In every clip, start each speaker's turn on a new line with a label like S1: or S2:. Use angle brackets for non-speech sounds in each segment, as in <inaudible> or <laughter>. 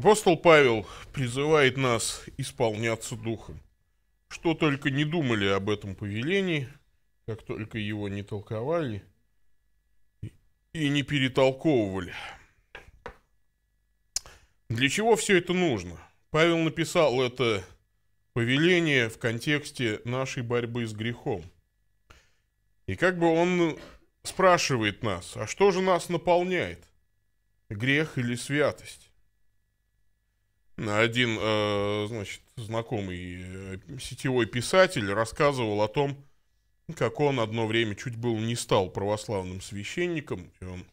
S1: Апостол Павел призывает нас исполняться Духом. Что только не думали об этом повелении, как только его не толковали и не перетолковывали. Для чего все это нужно? Павел написал это повеление в контексте нашей борьбы с грехом. И как бы он спрашивает нас, а что же нас наполняет? Грех или святость? один, э, значит, знакомый э, сетевой писатель рассказывал о том, как он одно время чуть был не стал православным священником, и он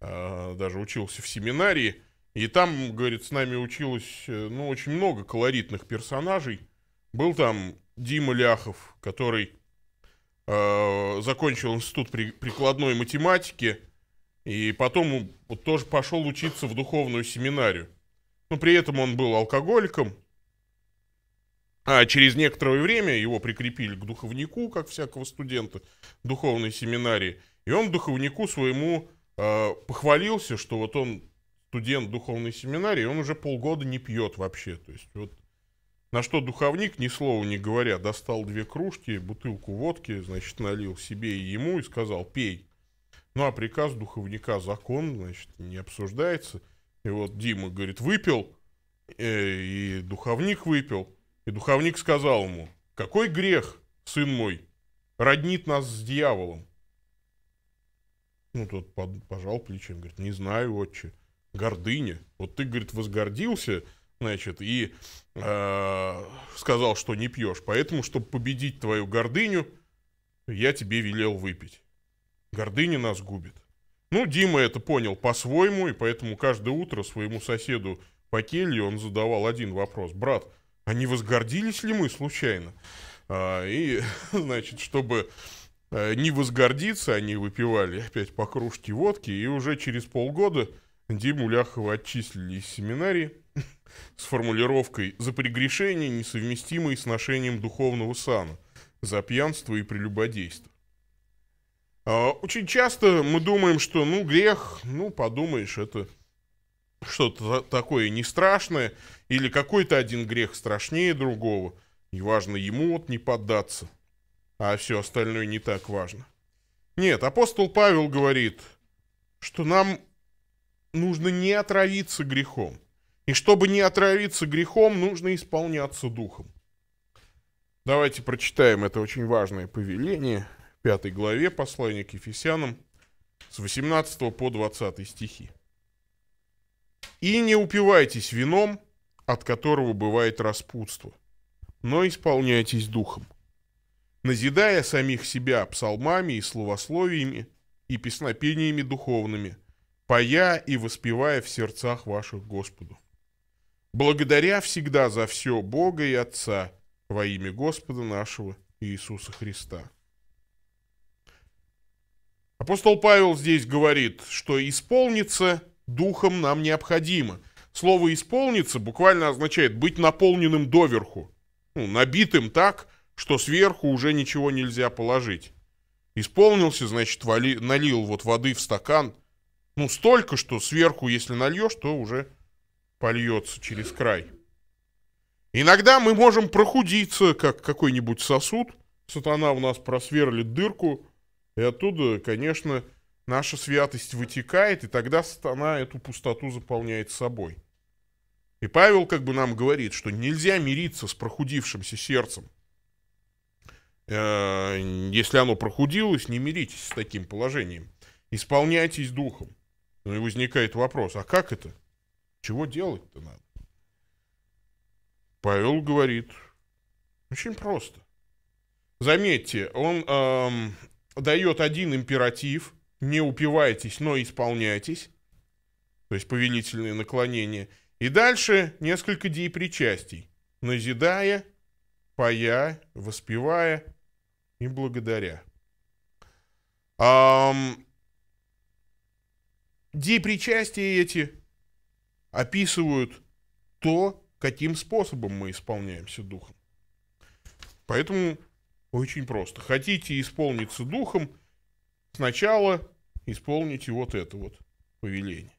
S1: э, даже учился в семинарии, и там, говорит, с нами училось, э, ну, очень много колоритных персонажей. Был там Дима Ляхов, который э, закончил институт при, прикладной математики, и потом вот тоже пошел учиться в духовную семинарию но при этом он был алкоголиком. А через некоторое время его прикрепили к духовнику, как всякого студента духовной семинарии. И он духовнику своему э, похвалился, что вот он студент духовной семинарии, он уже полгода не пьет вообще. То есть вот на что духовник, ни слова не говоря, достал две кружки, бутылку водки, значит, налил себе и ему и сказал «пей». Ну а приказ духовника закон, значит, не обсуждается – и вот Дима, говорит, выпил, и, э, и духовник выпил. И духовник сказал ему, какой грех, сын мой, роднит нас с дьяволом? Ну, тот под, пожал плечами, говорит, не знаю, отче, гордыня. Вот ты, говорит, возгордился, значит, и э, сказал, что не пьешь. Поэтому, чтобы победить твою гордыню, я тебе велел выпить. Гордыня нас губит. Ну, Дима это понял по-своему, и поэтому каждое утро своему соседу по келье он задавал один вопрос. «Брат, а не возгордились ли мы случайно?» а, И, <laughs> значит, чтобы э, не возгордиться, они выпивали опять по кружке водки, и уже через полгода Диму Ляхова отчислили из семинарии <laughs> с формулировкой «за прегрешение, несовместимое с ношением духовного сана, за пьянство и прелюбодейство». А, очень часто мы думаем, что, ну, грех, ну, подумаешь, это что-то такое не страшное, или какой-то один грех страшнее другого, и важно ему вот не поддаться, а все остальное не так важно. Нет, апостол Павел говорит, что нам нужно не отравиться грехом. И чтобы не отравиться грехом, нужно исполняться духом. Давайте прочитаем это очень важное повеление – пятой главе послания к Ефесянам с 18 по 20 стихи. «И не упивайтесь вином, от которого бывает распутство, но исполняйтесь духом, назидая самих себя псалмами и словословиями и песнопениями духовными, поя и воспевая в сердцах ваших Господу. Благодаря всегда за все Бога и Отца во имя Господа нашего Иисуса Христа» Апостол Павел здесь говорит, что исполниться духом нам необходимо. Слово «исполниться» буквально означает быть наполненным доверху, ну, набитым так, что сверху уже ничего нельзя положить. Исполнился, значит, вали, налил вот воды в стакан, ну, столько, что сверху, если нальешь, то уже польется через край. Иногда мы можем прохудиться, как какой-нибудь сосуд. Сатана у нас просверлит дырку – и оттуда, конечно, наша святость вытекает, и тогда сатана эту пустоту заполняет собой. И Павел как бы нам говорит, что нельзя мириться с прохудившимся сердцем. Э, если оно прохудилось, не миритесь с таким положением. Исполняйтесь духом. Ну и возникает вопрос, а как это? Чего делать-то надо? Павел говорит, очень просто. Заметьте, он эм, дает один императив, не упивайтесь, но исполняйтесь, то есть повелительные наклонения, и дальше несколько деепричастий, назидая, пая, воспевая и благодаря. Um, деепричастия эти описывают то, каким способом мы исполняемся Духом. Поэтому очень просто. Хотите исполниться духом, сначала исполните вот это вот повеление.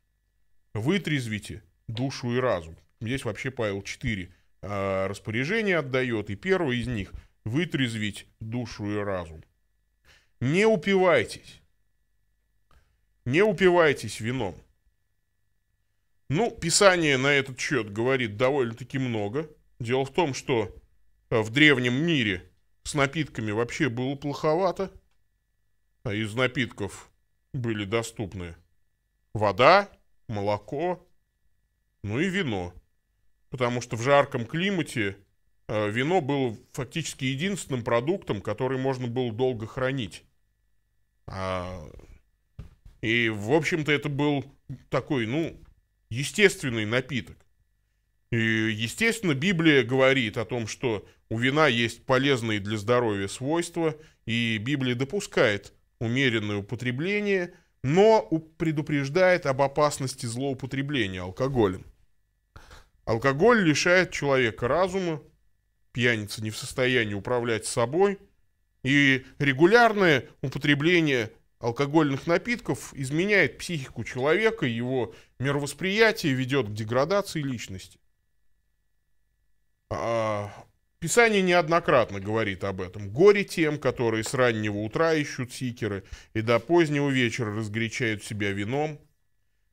S1: Вытрезвите душу и разум. Здесь вообще Павел 4 а, распоряжения отдает, и первое из них – вытрезвить душу и разум. Не упивайтесь. Не упивайтесь вином. Ну, Писание на этот счет говорит довольно-таки много. Дело в том, что в древнем мире – с напитками вообще было плоховато. А из напитков были доступны вода, молоко, ну и вино. Потому что в жарком климате э, вино было фактически единственным продуктом, который можно было долго хранить. А, и, в общем-то, это был такой, ну, естественный напиток. И, естественно, Библия говорит о том, что у вина есть полезные для здоровья свойства, и Библия допускает умеренное употребление, но предупреждает об опасности злоупотребления алкоголем. Алкоголь лишает человека разума, пьяница не в состоянии управлять собой, и регулярное употребление алкогольных напитков изменяет психику человека, его мировосприятие ведет к деградации личности. А, Писание неоднократно говорит об этом. Горе тем, которые с раннего утра ищут сикеры и до позднего вечера разгречают себя вином.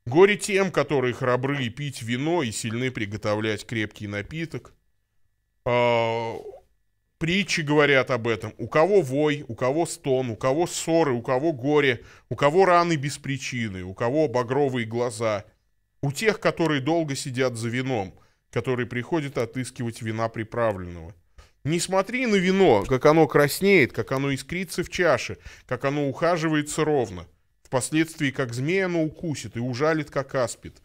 S1: Горе тем, которые храбры пить вино и сильны приготовлять крепкий напиток. А, Притчи говорят об этом. У кого вой, у кого стон, у кого ссоры, у кого горе, у кого раны без причины, у кого багровые глаза. У тех, которые долго сидят за вином который приходит отыскивать вина приправленного. Не смотри на вино, как оно краснеет, как оно искрится в чаше, как оно ухаживается ровно. Впоследствии, как змея, оно укусит и ужалит, как аспид.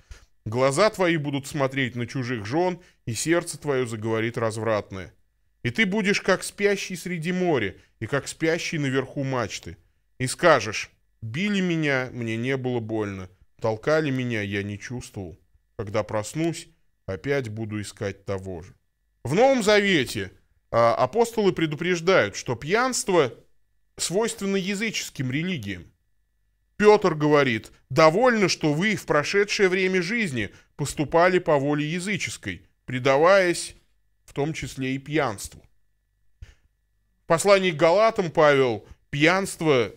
S1: Глаза твои будут смотреть на чужих жен, и сердце твое заговорит развратное. И ты будешь как спящий среди моря, и как спящий наверху мачты. И скажешь, били меня, мне не было больно, толкали меня, я не чувствовал. Когда проснусь, опять буду искать того же. В Новом Завете а, апостолы предупреждают, что пьянство свойственно языческим религиям. Петр говорит, «Довольно, что вы в прошедшее время жизни поступали по воле языческой, предаваясь в том числе и пьянству». В послании к Галатам Павел пьянство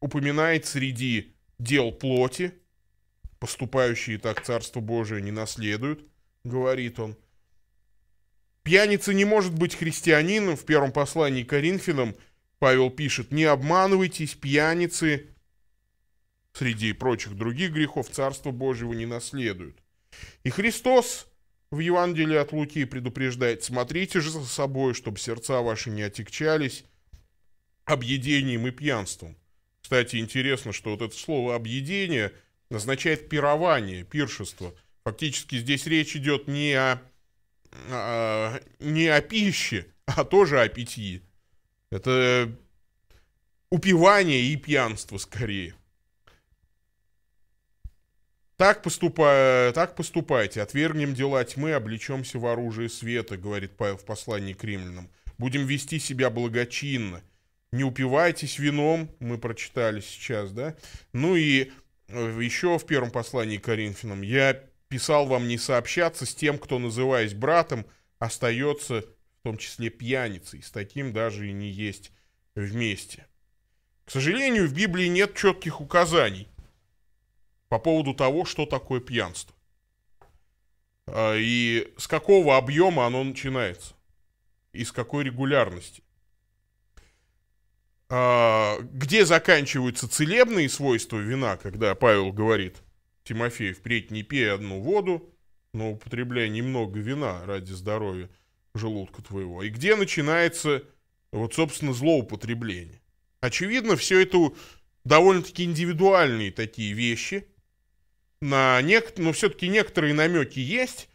S1: упоминает среди дел плоти, поступающие так Царство Божие не наследуют, — говорит он. «Пьяница не может быть христианином», — в первом послании к Коринфянам Павел пишет. «Не обманывайтесь, пьяницы, среди прочих других грехов, Царство Божьего не наследуют». И Христос в Евангелии от Луки предупреждает, «Смотрите же за собой, чтобы сердца ваши не отекчались объедением и пьянством». Кстати, интересно, что вот это слово «объедение» означает «пирование», «пиршество». Фактически здесь речь идет не о, а, не о пище, <laughs> а тоже о питьи. Это упивание и пьянство скорее. Так, поступай, так поступайте, отвергнем дела тьмы, облечемся в оружие света, говорит Павел в послании к римлянам. Будем вести себя благочинно. Не упивайтесь вином, мы прочитали сейчас, да? Ну и э, еще в первом послании к Коринфянам я писал вам не сообщаться с тем, кто, называясь братом, остается в том числе пьяницей. С таким даже и не есть вместе. К сожалению, в Библии нет четких указаний по поводу того, что такое пьянство. А, и с какого объема оно начинается. И с какой регулярности. А, где заканчиваются целебные свойства вина, когда Павел говорит – Тимофей, впредь не пей одну воду, но употребляй немного вина ради здоровья желудка твоего. И где начинается, вот, собственно, злоупотребление? Очевидно, все это довольно-таки индивидуальные такие вещи. На нек... Но все-таки некоторые намеки есть.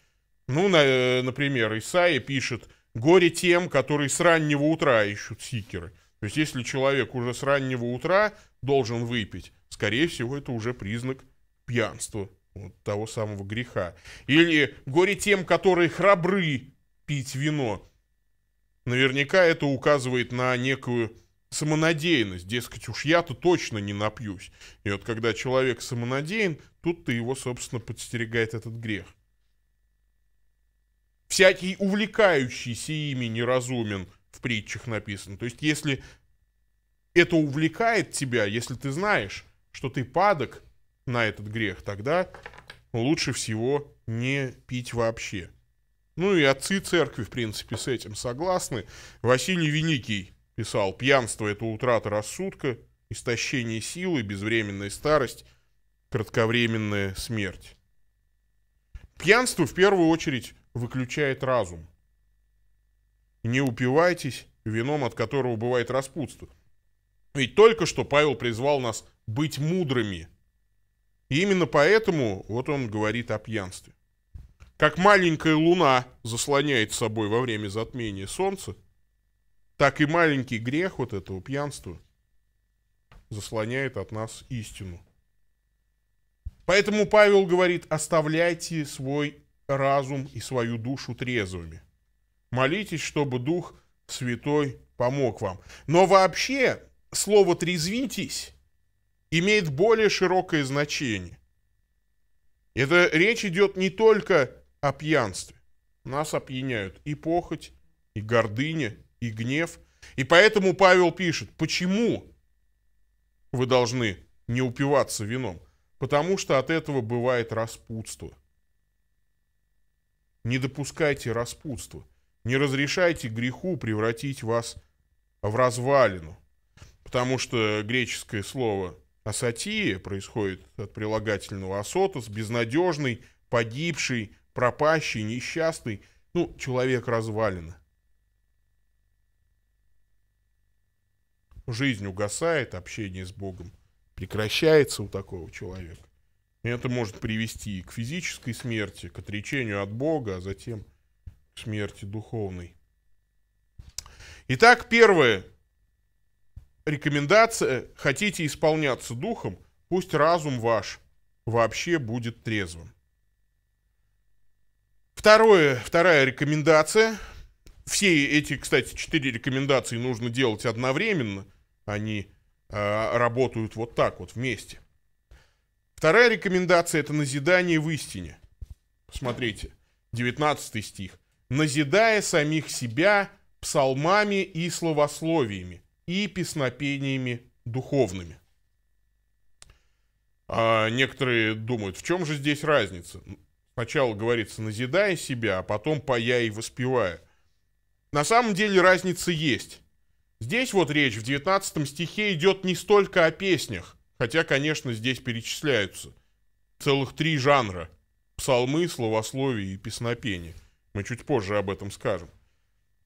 S1: Ну, на, э, например, Исаия пишет «Горе тем, которые с раннего утра ищут сикеры». То есть, если человек уже с раннего утра должен выпить, скорее всего, это уже признак – пьянство вот, того самого греха. Или горе тем, которые храбры пить вино. Наверняка это указывает на некую самонадеянность. Дескать, уж я-то точно не напьюсь. И вот когда человек самонадеян, тут-то его, собственно, подстерегает этот грех. Всякий увлекающийся ими неразумен в притчах написано. То есть, если это увлекает тебя, если ты знаешь, что ты падок, на этот грех, тогда лучше всего не пить вообще. Ну и отцы церкви, в принципе, с этим согласны. Василий Великий писал, пьянство – это утрата рассудка, истощение силы, безвременная старость, кратковременная смерть. Пьянство в первую очередь выключает разум. Не упивайтесь вином, от которого бывает распутство. Ведь только что Павел призвал нас быть мудрыми – и именно поэтому вот он говорит о пьянстве. Как маленькая луна заслоняет собой во время затмения солнца, так и маленький грех вот этого пьянства заслоняет от нас истину. Поэтому Павел говорит, оставляйте свой разум и свою душу трезвыми. Молитесь, чтобы Дух Святой помог вам. Но вообще слово «трезвитесь» имеет более широкое значение. Это речь идет не только о пьянстве. Нас опьяняют и похоть, и гордыня, и гнев. И поэтому Павел пишет, почему вы должны не упиваться вином? Потому что от этого бывает распутство. Не допускайте распутства. Не разрешайте греху превратить вас в развалину. Потому что греческое слово Асатия происходит от прилагательного асотос, безнадежный, погибший, пропащий, несчастный, ну, человек развалина. Жизнь угасает, общение с Богом прекращается у такого человека. И это может привести к физической смерти, к отречению от Бога, а затем к смерти духовной. Итак, первое Рекомендация «хотите исполняться духом, пусть разум ваш вообще будет трезвым». Второе, вторая рекомендация. Все эти, кстати, четыре рекомендации нужно делать одновременно. Они э, работают вот так вот вместе. Вторая рекомендация – это назидание в истине. Смотрите, 19 стих. «Назидая самих себя псалмами и словословиями, и песнопениями духовными. А некоторые думают, в чем же здесь разница? Ну, сначала говорится «назидая себя», а потом «пая и воспевая». На самом деле разница есть. Здесь вот речь в 19 стихе идет не столько о песнях, хотя, конечно, здесь перечисляются целых три жанра – псалмы, словословие и песнопение. Мы чуть позже об этом скажем –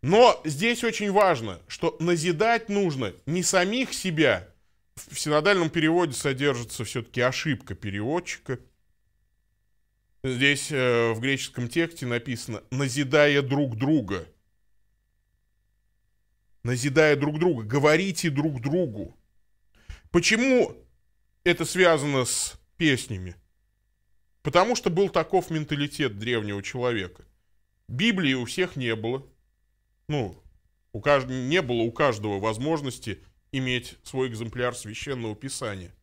S1: но здесь очень важно, что назидать нужно не самих себя. В синодальном переводе содержится все-таки ошибка переводчика. Здесь э, в греческом тексте написано «назидая друг друга». Назидая друг друга, говорите друг другу. Почему это связано с песнями? Потому что был таков менталитет древнего человека. Библии у всех не было – ну, у кажд... не было у каждого возможности иметь свой экземпляр священного писания.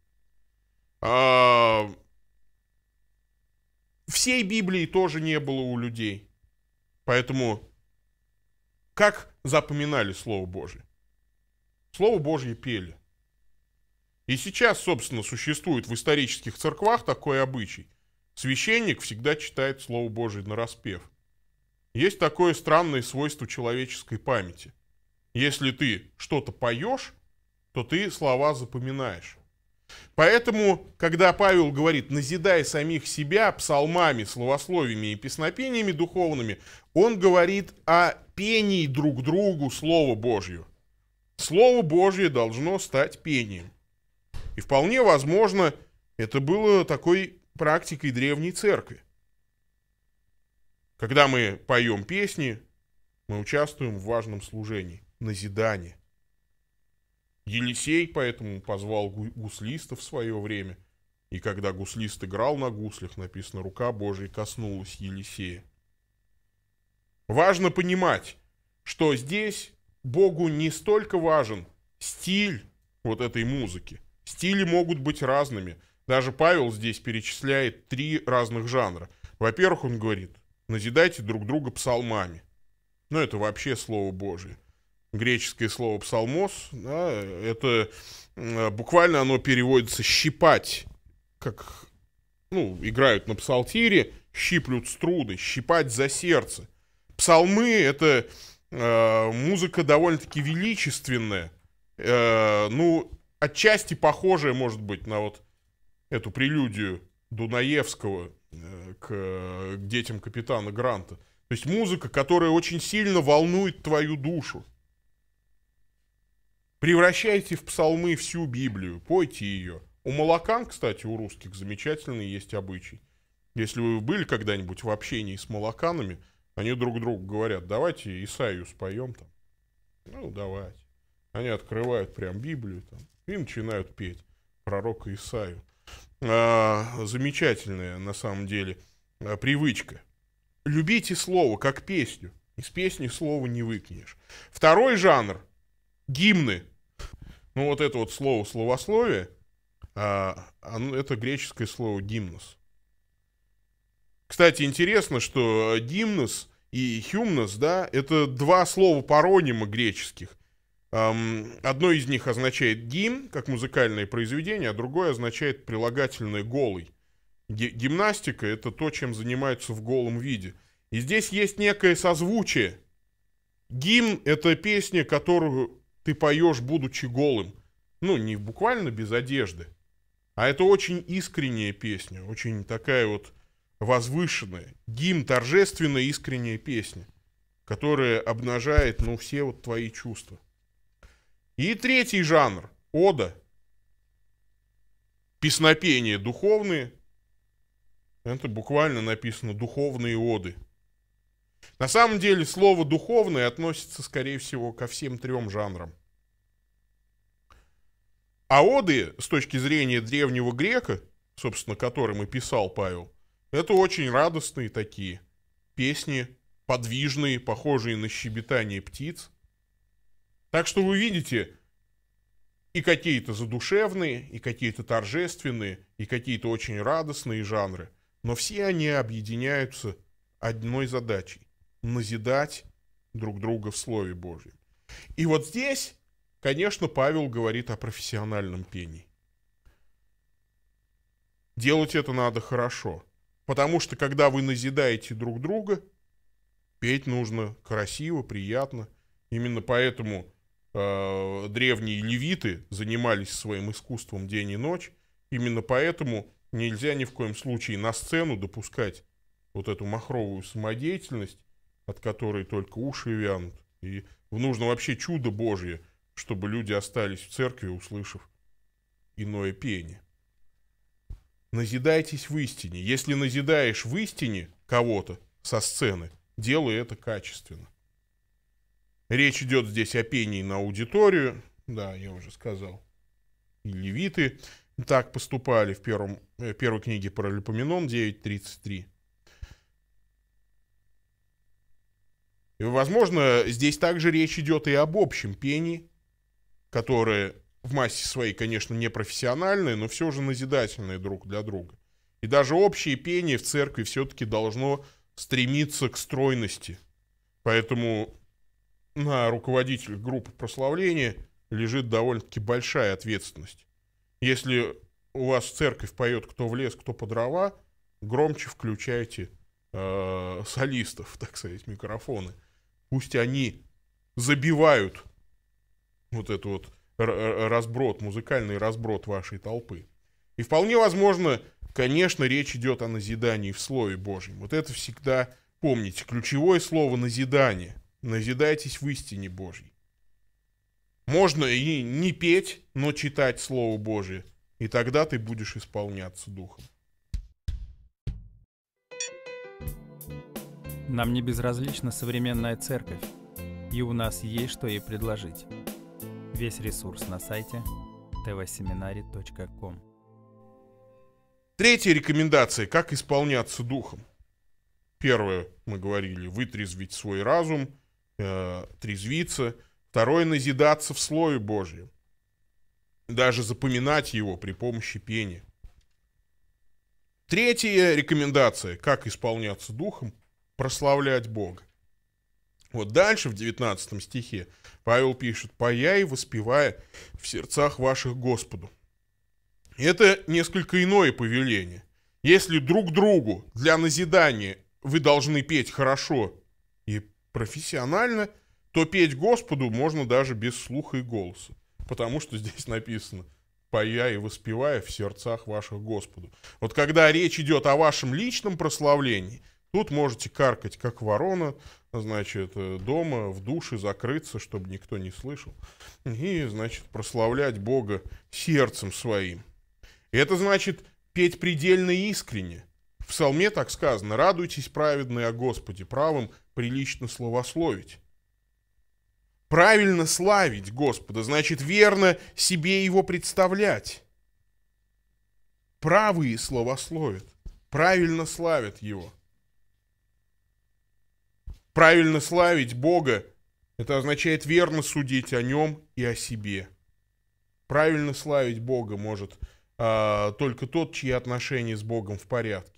S1: А... Всей Библии тоже не было у людей. Поэтому как запоминали Слово Божье? Слово Божье пели. И сейчас, собственно, существует в исторических церквах такой обычай. Священник всегда читает Слово Божие на распев. Есть такое странное свойство человеческой памяти. Если ты что-то поешь, то ты слова запоминаешь. Поэтому, когда Павел говорит «назидай самих себя псалмами, словословиями и песнопениями духовными», он говорит о пении друг другу Слово Божье. Слово Божье должно стать пением. И вполне возможно, это было такой практикой Древней Церкви. Когда мы поем песни, мы участвуем в важном служении, назидании. Елисей поэтому позвал гуслистов в свое время. И когда гуслист играл на гуслях, написано «Рука Божия коснулась Елисея». Важно понимать, что здесь Богу не столько важен стиль вот этой музыки. Стили могут быть разными. Даже Павел здесь перечисляет три разных жанра. Во-первых, он говорит, назидайте друг друга псалмами. Ну, это вообще Слово Божие. Греческое слово «псалмос», да, это э, буквально оно переводится «щипать», как, ну, играют на псалтире, щиплют струны, щипать за сердце. Псалмы — это э, музыка довольно-таки величественная, э, ну, отчасти похожая, может быть, на вот эту прелюдию Дунаевского Э, к, э, к детям капитана Гранта. То есть музыка, которая очень сильно волнует твою душу. Превращайте в псалмы всю Библию, пойте ее. У молокан, кстати, у русских замечательный есть обычай. Если вы были когда-нибудь в общении с молоканами, они друг другу говорят, давайте Исаию споем там. Ну, давайте. Они открывают прям Библию там и начинают петь пророка Исаию. А, замечательная, на самом деле, а, привычка. Любите слово, как песню. Из песни слова не выкинешь. Второй жанр – гимны. Ну, вот это вот слово «словословие», а, это греческое слово «гимнос». Кстати, интересно, что «гимнос» и «хюмнос», да, это два слова паронима греческих – Одно из них означает гимн, как музыкальное произведение, а другое означает прилагательное «голый». Гимнастика – это то, чем занимаются в голом виде. И здесь есть некое созвучие. Гимн – это песня, которую ты поешь, будучи голым. Ну, не буквально без одежды, а это очень искренняя песня, очень такая вот возвышенная. Гимн – торжественная искренняя песня, которая обнажает, ну, все вот твои чувства. И третий жанр – ода. Песнопения духовные. Это буквально написано «духовные оды». На самом деле слово «духовное» относится, скорее всего, ко всем трем жанрам. А оды, с точки зрения древнего грека, собственно, которым и писал Павел, это очень радостные такие песни, подвижные, похожие на щебетание птиц – так что вы видите, и какие-то задушевные, и какие-то торжественные, и какие-то очень радостные жанры. Но все они объединяются одной задачей – назидать друг друга в Слове Божьем. И вот здесь, конечно, Павел говорит о профессиональном пении. Делать это надо хорошо, потому что когда вы назидаете друг друга, петь нужно красиво, приятно. Именно поэтому – э, древние левиты занимались своим искусством день и ночь. Именно поэтому нельзя ни в коем случае на сцену допускать вот эту махровую самодеятельность, от которой только уши вянут. И нужно вообще чудо Божье, чтобы люди остались в церкви, услышав иное пение. Назидайтесь в истине. Если назидаешь в истине кого-то со сцены, делай это качественно. Речь идет здесь о пении на аудиторию. Да, я уже сказал. И левиты так поступали в первом, э, первой книге Паралипоменон 9.33. И, возможно, здесь также речь идет и об общем пении, которое в массе своей, конечно, не профессиональное, но все же назидательное друг для друга. И даже общее пение в церкви все-таки должно стремиться к стройности. Поэтому на руководителях группы прославления лежит довольно-таки большая ответственность. Если у вас церковь поет кто в лес, кто по дрова, громче включайте э, солистов, <laughs> так сказать, микрофоны. Пусть они забивают вот этот вот разброд, музыкальный разброд вашей толпы. И вполне возможно, конечно, речь идет о назидании в Слове Божьем. Вот это всегда, помните, ключевое слово «назидание» назидайтесь в истине Божьей. Можно и не петь, но читать Слово Божие, и тогда ты будешь исполняться Духом. Нам не безразлична современная церковь, и у нас есть что ей предложить. Весь ресурс на сайте tvseminary.com Третья рекомендация – как исполняться Духом. Первое, мы говорили, вытрезвить свой разум – Э, трезвиться. Второе, назидаться в Слове Божьем. Даже запоминать его при помощи пения. Третья рекомендация, как исполняться Духом, прославлять Бога. Вот дальше, в 19 стихе, Павел пишет, «Пая и воспевая в сердцах ваших Господу». Это несколько иное повеление. Если друг другу для назидания вы должны петь хорошо и профессионально, то петь Господу можно даже без слуха и голоса. Потому что здесь написано «Поя и воспевая в сердцах ваших Господу». Вот когда речь идет о вашем личном прославлении, тут можете каркать, как ворона, значит, дома, в душе закрыться, чтобы никто не слышал, и, значит, прославлять Бога сердцем своим. это значит петь предельно искренне. В псалме так сказано «Радуйтесь, праведные, о Господе, правым прилично словословить. Правильно славить Господа, значит верно себе его представлять. Правые словословят, правильно славят его. Правильно славить Бога – это означает верно судить о нем и о себе. Правильно славить Бога может э, только тот, чьи отношения с Богом в порядке.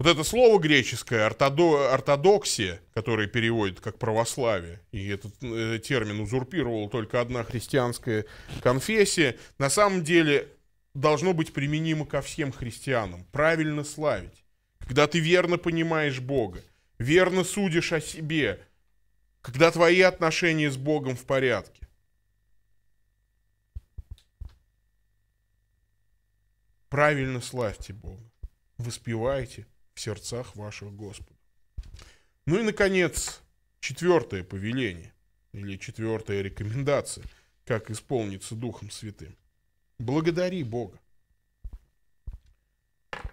S1: Вот это слово греческое, ортодо, ортодоксия, которое переводит как православие, и этот э, термин узурпировала только одна христианская конфессия, на самом деле должно быть применимо ко всем христианам. Правильно славить. Когда ты верно понимаешь Бога, верно судишь о себе, когда твои отношения с Богом в порядке. Правильно славьте Бога, воспевайте, в сердцах ваших Господа. Ну и, наконец, четвертое повеление, или четвертая рекомендация, как исполниться Духом Святым. Благодари Бога.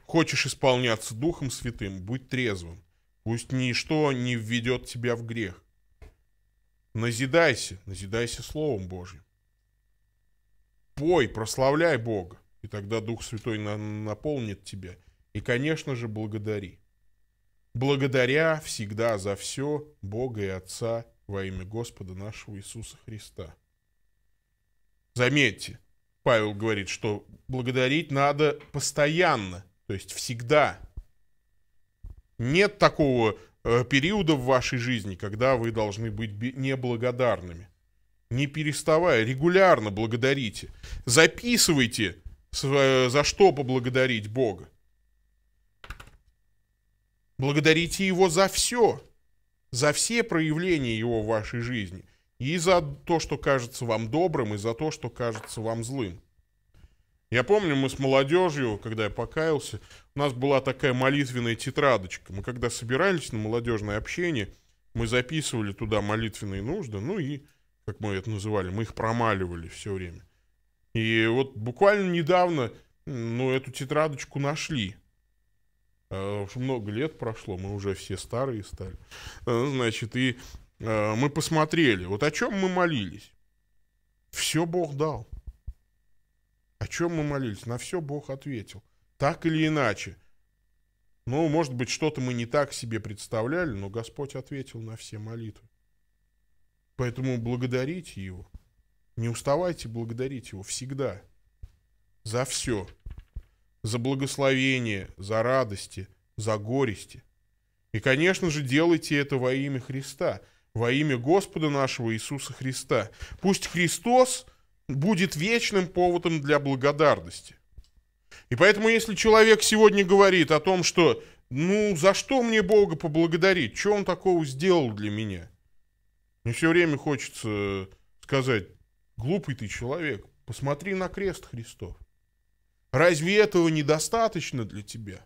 S1: Хочешь исполняться Духом Святым, будь трезвым. Пусть ничто не введет тебя в грех. Назидайся, назидайся Словом Божьим. Пой, прославляй Бога, и тогда Дух Святой наполнит тебя – и, конечно же, благодари. Благодаря всегда за все Бога и Отца во имя Господа нашего Иисуса Христа. Заметьте, Павел говорит, что благодарить надо постоянно, то есть всегда. Нет такого э, периода в вашей жизни, когда вы должны быть неблагодарными. Не переставая, регулярно благодарите. Записывайте, э, за что поблагодарить Бога. Благодарите Его за все, за все проявления Его в вашей жизни, и за то, что кажется вам добрым, и за то, что кажется вам злым. Я помню, мы с молодежью, когда я покаялся, у нас была такая молитвенная тетрадочка. Мы когда собирались на молодежное общение, мы записывали туда молитвенные нужды, ну и, как мы это называли, мы их промаливали все время. И вот буквально недавно, ну, эту тетрадочку нашли. А, уже много лет прошло, мы уже все старые стали. А, значит, и а, мы посмотрели, вот о чем мы молились. Все Бог дал. О чем мы молились? На все Бог ответил. Так или иначе. Ну, может быть, что-то мы не так себе представляли, но Господь ответил на все молитвы. Поэтому благодарите Его. Не уставайте благодарить Его всегда. За все за благословение, за радости, за горести. И, конечно же, делайте это во имя Христа, во имя Господа нашего Иисуса Христа. Пусть Христос будет вечным поводом для благодарности. И поэтому, если человек сегодня говорит о том, что «ну, за что мне Бога поблагодарить? Что Он такого сделал для меня?» Мне все время хочется сказать «глупый ты человек, посмотри на крест Христов». Разве этого недостаточно для тебя?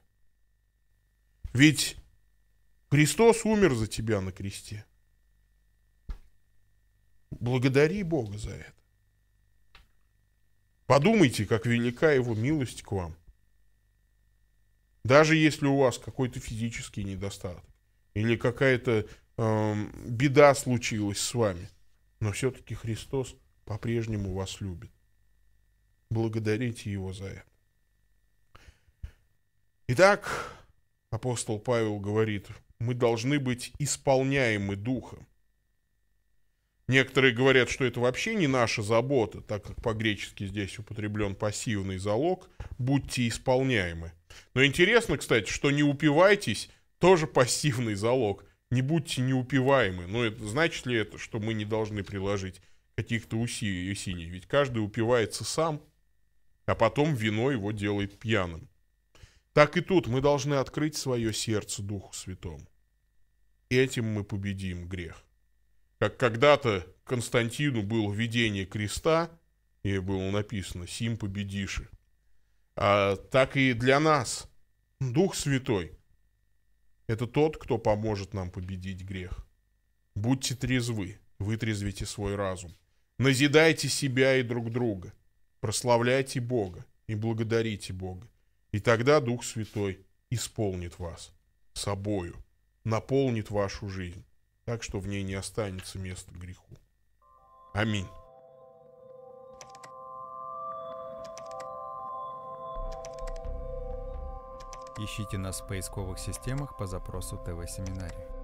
S1: Ведь Христос умер за тебя на кресте. Благодари Бога за это. Подумайте, как велика Его милость к вам. Даже если у вас какой-то физический недостаток или какая-то э, беда случилась с вами, но все-таки Христос по-прежнему вас любит. Благодарите Его за это. Итак, апостол Павел говорит, мы должны быть исполняемы Духом. Некоторые говорят, что это вообще не наша забота, так как по-гречески здесь употреблен пассивный залог «будьте исполняемы». Но интересно, кстати, что «не упивайтесь» тоже пассивный залог. Не будьте неупиваемы. Но это, значит ли это, что мы не должны приложить каких-то усилий? Ведь каждый упивается сам, а потом вино его делает пьяным. Так и тут мы должны открыть свое сердце Духу Святому. этим мы победим грех. Как когда-то Константину было видение креста, и было написано «Сим победиши». А, так и для нас Дух Святой – это тот, кто поможет нам победить грех. Будьте трезвы, вытрезвите свой разум. Назидайте себя и друг друга, прославляйте Бога и благодарите Бога. И тогда Дух Святой исполнит вас собою, наполнит вашу жизнь, так что в ней не останется места греху. Аминь. Ищите нас в поисковых системах по запросу ТВ-семинарий.